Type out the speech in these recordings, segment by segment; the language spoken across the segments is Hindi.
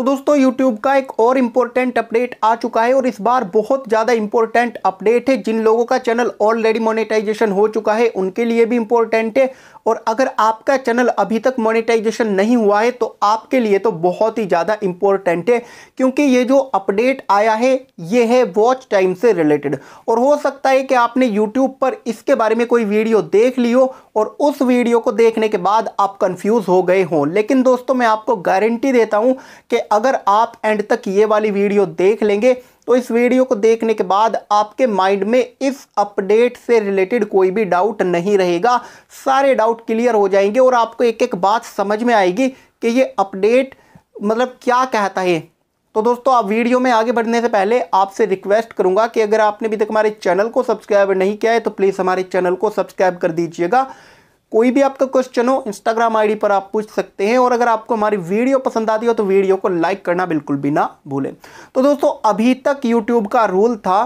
तो दोस्तों यूट्यूब का एक और इम्पोर्टेंट अपडेट आ चुका है और इस बार बहुत ज़्यादा इम्पोर्टेंट अपडेट है जिन लोगों का चैनल ऑलरेडी मोनेटाइजेशन हो चुका है उनके लिए भी इम्पोर्टेंट है और अगर आपका चैनल अभी तक मोनेटाइजेशन नहीं हुआ है तो आपके लिए तो बहुत ही ज़्यादा इंपॉर्टेंट है क्योंकि ये जो अपडेट आया है ये है वॉच टाइम से रिलेटेड और हो सकता है कि आपने यूट्यूब पर इसके बारे में कोई वीडियो देख ली हो और उस वीडियो को देखने के बाद आप कंफ्यूज हो गए हों लेकिन दोस्तों मैं आपको गारंटी देता हूँ कि अगर आप एंड तक ये वाली वीडियो देख लेंगे तो इस वीडियो को देखने के बाद आपके माइंड में इस अपडेट से रिलेटेड कोई भी डाउट नहीं रहेगा सारे डाउट क्लियर हो जाएंगे और आपको एक एक बात समझ में आएगी कि ये अपडेट मतलब क्या कहता है तो दोस्तों आप वीडियो में आगे बढ़ने से पहले आपसे रिक्वेस्ट करूंगा कि अगर आपने अभी तक हमारे चैनल को सब्सक्राइब नहीं किया है तो प्लीज़ हमारे चैनल को सब्सक्राइब कर दीजिएगा कोई भी आपका क्वेश्चन हो इंस्टाग्राम आईडी पर आप पूछ सकते हैं और अगर आपको हमारी वीडियो पसंद आती हो तो वीडियो को लाइक करना बिल्कुल भी ना भूलें तो दोस्तों अभी तक यूट्यूब का रूल था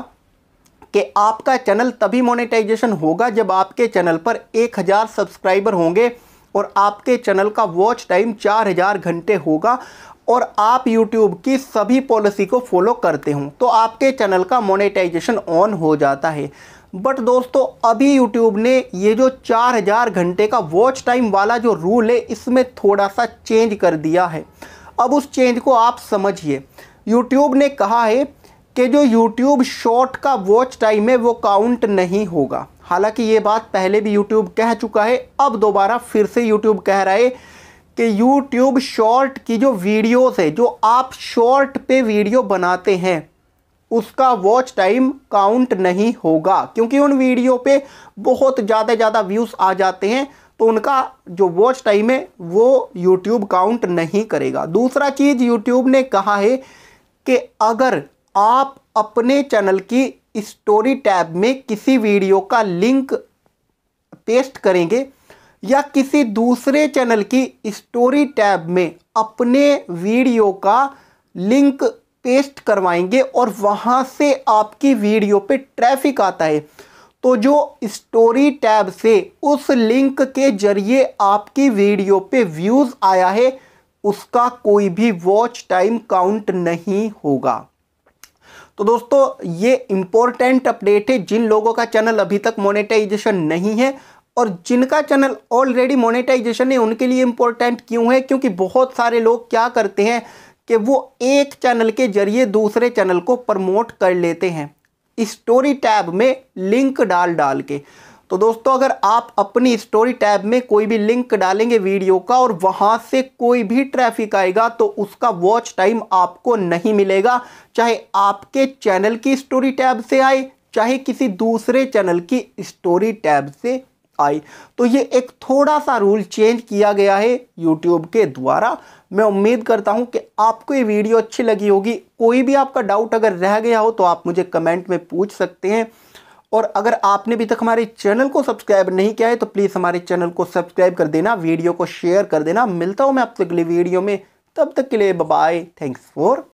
कि आपका चैनल तभी मोनेटाइजेशन होगा जब आपके चैनल पर 1000 सब्सक्राइबर होंगे और आपके चैनल का वॉच टाइम 4000 घंटे होगा और आप YouTube की सभी पॉलिसी को फॉलो करते हो तो आपके चैनल का मोनेटाइजेशन ऑन हो जाता है बट दोस्तों अभी YouTube ने ये जो 4000 घंटे का वॉच टाइम वाला जो रूल है इसमें थोड़ा सा चेंज कर दिया है अब उस चेंज को आप समझिए YouTube ने कहा है कि जो YouTube शॉर्ट का वॉच टाइम है वो काउंट नहीं होगा हालांकि ये बात पहले भी YouTube कह चुका है अब दोबारा फिर से YouTube कह रहा है कि YouTube शॉर्ट की जो वीडियोस है जो आप शॉर्ट पे वीडियो बनाते हैं उसका वॉच टाइम काउंट नहीं होगा क्योंकि उन वीडियो पे बहुत ज़्यादा ज़्यादा व्यूज़ आ जाते हैं तो उनका जो वॉच टाइम है वो यूट्यूब काउंट नहीं करेगा दूसरा चीज़ यूट्यूब ने कहा है कि अगर आप अपने चैनल की स्टोरी टैब में किसी वीडियो का लिंक पेस्ट करेंगे या किसी दूसरे चैनल की स्टोरी टैब में अपने वीडियो का लिंक पेस्ट करवाएंगे और वहां से आपकी वीडियो पे ट्रैफिक आता है तो जो स्टोरी टैब से उस लिंक के जरिए आपकी वीडियो पे व्यूज़ आया है उसका कोई भी वॉच टाइम काउंट नहीं होगा तो दोस्तों ये इम्पोर्टेंट अपडेट है जिन लोगों का चैनल अभी तक मोनेटाइजेशन नहीं है और जिनका चैनल ऑलरेडी मोनेटाइजेशन है उनके लिए इम्पोर्टेंट क्यों है क्योंकि बहुत सारे लोग क्या करते हैं कि वो एक चैनल के जरिए दूसरे चैनल को प्रमोट कर लेते हैं स्टोरी टैब में लिंक डाल डाल के तो दोस्तों अगर आप अपनी स्टोरी टैब में कोई भी लिंक डालेंगे वीडियो का और वहाँ से कोई भी ट्रैफिक आएगा तो उसका वॉच टाइम आपको नहीं मिलेगा चाहे आपके चैनल की स्टोरी टैब से आए चाहे किसी दूसरे चैनल की स्टोरी टैब से आई तो ये एक थोड़ा सा रूल चेंज किया गया है यूट्यूब के द्वारा मैं उम्मीद करता हूं कि आपको ये वीडियो अच्छी लगी होगी कोई भी आपका डाउट अगर रह गया हो तो आप मुझे कमेंट में पूछ सकते हैं और अगर आपने अभी तक हमारे चैनल को सब्सक्राइब नहीं किया है तो प्लीज़ हमारे चैनल को सब्सक्राइब कर देना वीडियो को शेयर कर देना मिलता हूँ मैं आपसे अगली वीडियो में तब तक के लिए बाय थैंक्स फॉर